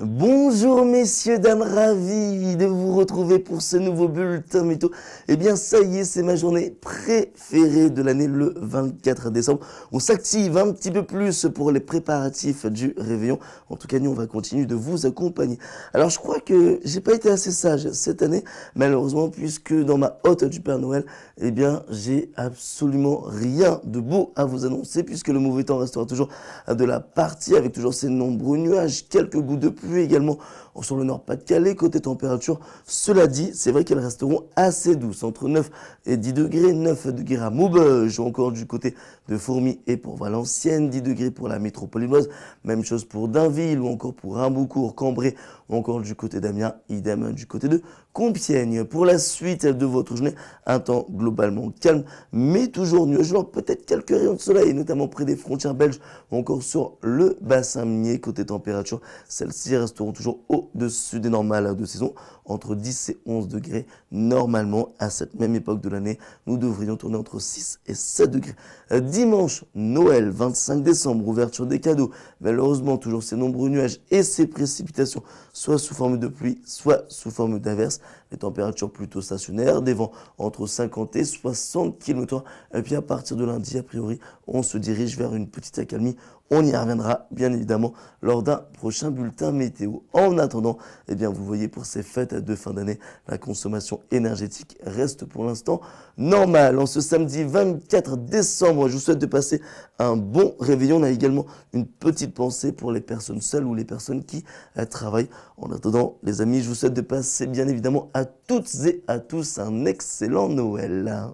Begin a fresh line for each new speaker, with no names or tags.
Bonjour messieurs, dames, ravis de vous retrouver pour ce nouveau bulletin météo. Eh bien ça y est, c'est ma journée préférée de l'année le 24 décembre. On s'active un petit peu plus pour les préparatifs du réveillon. En tout cas, nous on va continuer de vous accompagner. Alors je crois que j'ai pas été assez sage cette année, malheureusement, puisque dans ma hôte du Père Noël, eh bien j'ai absolument rien de beau à vous annoncer, puisque le mauvais temps restera toujours de la partie, avec toujours ces nombreux nuages, quelques gouttes de pluie également sur le Nord-Pas-de-Calais. Côté température, cela dit, c'est vrai qu'elles resteront assez douces, entre 9 et 10 degrés, 9 degrés à Maubeuge ou encore du côté de Fourmi et pour Valenciennes, 10 degrés pour la métropolitaine même chose pour Dainville ou encore pour Rimboucourt, Cambrai ou encore du côté d'Amiens, idem du côté de Compiègne. Pour la suite de votre journée, un temps globalement calme, mais toujours nuageux, peut-être quelques rayons de soleil, notamment près des frontières belges ou encore sur le bassin minier. Côté température, celle-ci resteront toujours au-dessus des normales hein, de saison, entre 10 et 11 degrés. Normalement, à cette même époque de l'année, nous devrions tourner entre 6 et 7 degrés. Euh, dimanche, Noël, 25 décembre, ouverture des cadeaux. Malheureusement, toujours ces nombreux nuages et ces précipitations, soit sous forme de pluie, soit sous forme d'averse. Les températures plutôt stationnaires, des vents entre 50 et 60 km/h. Et puis à partir de lundi, a priori, on se dirige vers une petite accalmie on y reviendra bien évidemment lors d'un prochain bulletin météo. En attendant, eh bien, vous voyez pour ces fêtes à deux fin d'année, la consommation énergétique reste pour l'instant normale. En ce samedi 24 décembre, je vous souhaite de passer un bon réveillon. On a également une petite pensée pour les personnes seules ou les personnes qui euh, travaillent. En attendant, les amis, je vous souhaite de passer bien évidemment à toutes et à tous un excellent Noël.